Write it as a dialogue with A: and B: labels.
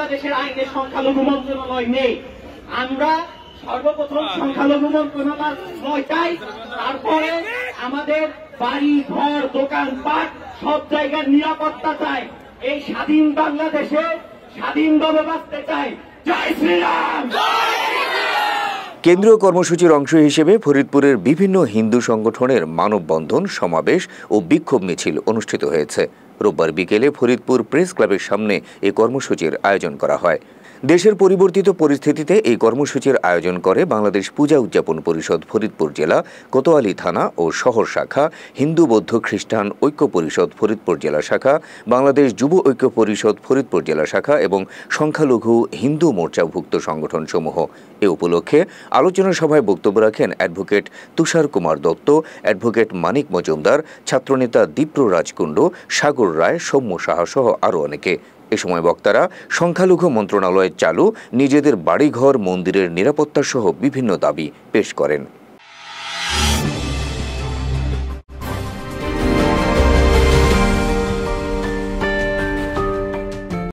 A: বাংলাদেশের আইনে সংখ্যালঘু মন্ত্রণালয় নেই আমরা সর্বপ্রথম হ্যাঁ। সংখ্যালঘু মন্ত্রণালয় চাই তারপরে আমাদের বাড়ি ঘর দোকান পাট সব জায়গার নিরাপত্তা চাই এই স্বাধীন বাংলাদেশে স্বাধীন স্বাধীনভাবে বাঁচতে চাই জয় শ্রীরাম
B: কেন্দ্রীয় কর্মসূচির অংশ হিসেবে ফরিদপুরের বিভিন্ন হিন্দু সংগঠনের মানববন্ধন সমাবেশ ও বিক্ষোভ মিছিল অনুষ্ঠিত হয়েছে রোববার বিকেলে ফরিদপুর প্রেস ক্লাবের সামনে এ কর্মসূচির আয়োজন করা হয় দেশের পরিবর্তিত পরিস্থিতিতে এই কর্মসূচির আয়োজন করে বাংলাদেশ পূজা উদযাপন পরিষদ ফরিদপুর জেলা কোতোয়ালি থানা ও শহর শাখা হিন্দু বৌদ্ধ খ্রিস্টান ঐক্য পরিষদ ফরিদপুর জেলা শাখা বাংলাদেশ যুব ঐক্য পরিষদ ফরিদপুর জেলা শাখা এবং সংখ্যালঘু হিন্দু মোর্চাভুক্ত সংগঠনসমূহ এ উপলক্ষে আলোচনা সভায় বক্তব্য রাখেন অ্যাডভোকেট তুষার কুমার দত্ত অ্যাডভোকেট মানিক মজুমদার ছাত্রনেতা দীপ্র রাজকুণ্ড সাগর রায় সৌম্য সাহাসহ আরও অনেকে এ সময় বক্তারা সংখ্যালঘু মন্ত্রণালয়ের চালু নিজেদের বাড়িঘর মন্দিরের নিরাপত্তাসহ বিভিন্ন দাবি পেশ করেন